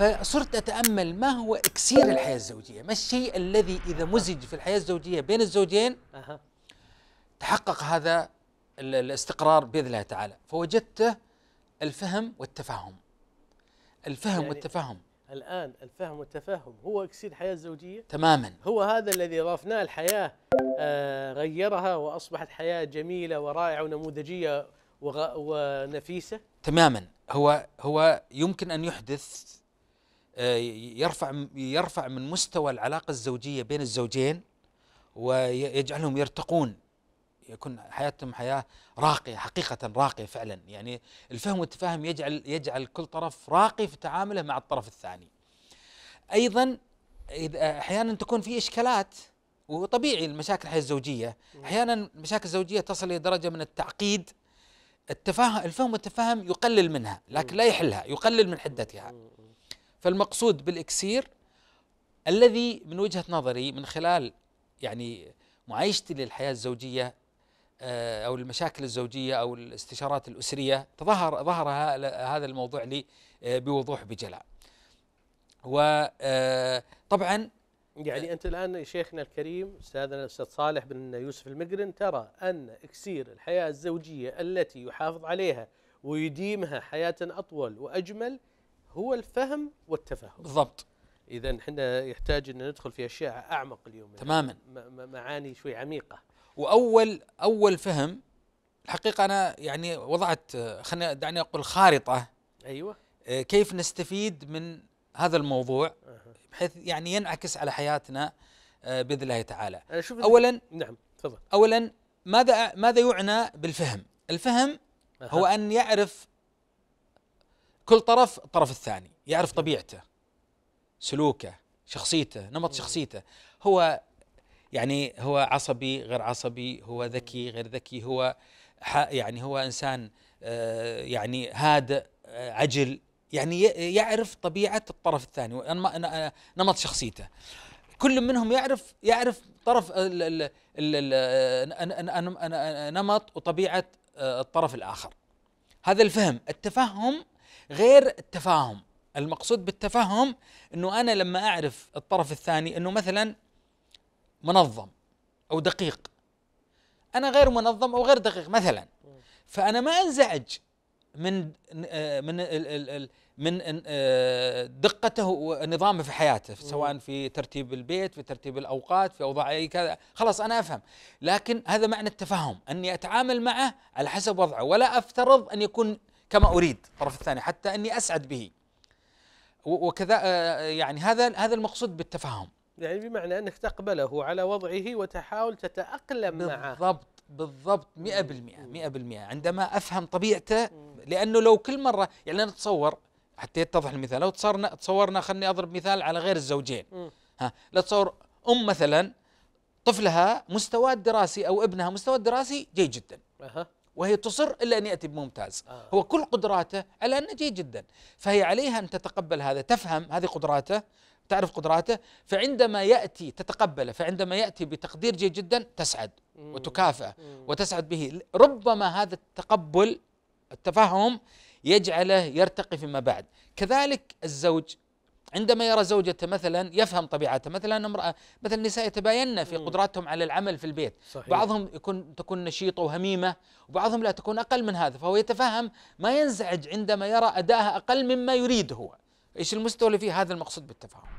فصرت أتأمل ما هو إكسير الحياة الزوجية ما الشيء الذي إذا مزج في الحياة الزوجية بين الزوجين تحقق هذا الاستقرار بإذن الله تعالى فوجدته الفهم والتفاهم الفهم يعني والتفاهم الآن الفهم والتفاهم هو إكسير الحياة الزوجية تماما هو هذا الذي ضافناه الحياة آه غيرها وأصبحت حياة جميلة ورائعة ونموذجية ونفيسة تماما هو هو يمكن أن يحدث آه، يرفع يرفع من مستوى العلاقه الزوجيه بين الزوجين ويجعلهم يرتقون يكون حياتهم حياه راقيه حقيقه راقيه فعلا يعني الفهم والتفاهم يجعل يجعل كل طرف راقي في تعامله مع الطرف الثاني. ايضا اذا احيانا تكون في اشكالات وطبيعي المشاكل الحياه الزوجيه احيانا المشاكل الزوجيه تصل الى درجه من التعقيد التفاهم الفهم والتفاهم يقلل منها لكن لا يحلها يقلل من حدتها فالمقصود بالاكسير الذي من وجهه نظري من خلال يعني معايشتي للحياه الزوجيه آه، او المشاكل الزوجيه او الاستشارات الاسريه تظهر ظهر هذا الموضوع لي آه، بوضوح بجلاء. وطبعا آه، يعني انت الان شيخنا الكريم استاذنا الاستاذ صالح بن يوسف المقرن ترى ان اكسير الحياه الزوجيه التي يحافظ عليها ويديمها حياه اطول واجمل هو الفهم والتفهم بالضبط اذا احنا يحتاج ان ندخل في اشياء اعمق اليوم تماما معاني شوي عميقه واول اول فهم الحقيقه انا يعني وضعت خلينا دعني اقول خارطه ايوه آه، كيف نستفيد من هذا الموضوع بحيث يعني ينعكس على حياتنا آه، باذن الله تعالى اولا نعم تفضل اولا ماذا ماذا يعنى بالفهم الفهم هو ان يعرف كل طرف الطرف الثاني يعرف طبيعته سلوكه شخصيته نمط شخصيته هو يعني هو عصبي غير عصبي هو ذكي غير ذكي هو يعني هو انسان آه، يعني هادئ آه، عجل يعني يعرف طبيعه الطرف الثاني نمط شخصيته كل منهم يعرف يعرف طرف نمط وطبيعه آه، الطرف الاخر هذا الفهم التفهم غير التفاهم المقصود بالتفهم انه انا لما اعرف الطرف الثاني انه مثلا منظم او دقيق انا غير منظم او غير دقيق مثلا فانا ما انزعج من من من آه، دقته ونظامه في حياته سواء في ترتيب البيت في ترتيب الاوقات في اوضاع اي كذا خلاص انا افهم لكن هذا معنى التفهم اني اتعامل معه على حسب وضعه ولا افترض ان يكون كما اريد الطرف الثاني حتى اني اسعد به وكذا آه، يعني هذا هذا المقصود بالتفهم يعني بمعنى انك تقبله على وضعه وتحاول تتاقلم بالضبط معه بالضبط بالضبط 100% 100% عندما افهم طبيعته لانه لو كل مره يعني نتصور حتى يتضح المثال لو تصورنا تصورنا خلني اضرب مثال على غير الزوجين ها لا تصور ام مثلا طفلها مستواه الدراسي او ابنها مستواه الدراسي جيد جدا أه. وهي تصر إلا أن يأتي بممتاز آه. هو كل قدراته على انه جيد جدا فهي عليها أن تتقبل هذا تفهم هذه قدراته تعرف قدراته فعندما يأتي تتقبله فعندما يأتي بتقدير جيد جدا تسعد وتكافئ وتسعد به ربما هذا التقبل التفهم يجعله يرتقي فيما بعد كذلك الزوج عندما يرى زوجته مثلا يفهم طبيعتها مثلا امراه مثلا النساء يتباينن في قدراتهم على العمل في البيت صحيح. بعضهم يكون تكون نشيطه وهميمه وبعضهم لا تكون اقل من هذا فهو يتفهم ما ينزعج عندما يرى ادائها اقل مما يريد هو ايش المستوى اللي فيه هذا المقصود بالتفاهم